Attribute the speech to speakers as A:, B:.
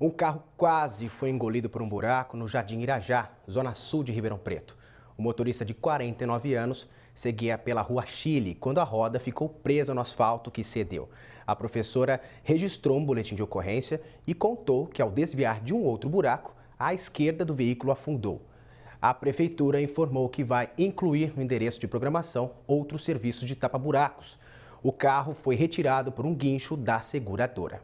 A: Um carro quase foi engolido por um buraco no Jardim Irajá, zona sul de Ribeirão Preto. O motorista de 49 anos seguia pela rua Chile quando a roda ficou presa no asfalto que cedeu. A professora registrou um boletim de ocorrência e contou que, ao desviar de um outro buraco, a esquerda do veículo afundou. A prefeitura informou que vai incluir no endereço de programação outros serviços de tapa-buracos. O carro foi retirado por um guincho da seguradora.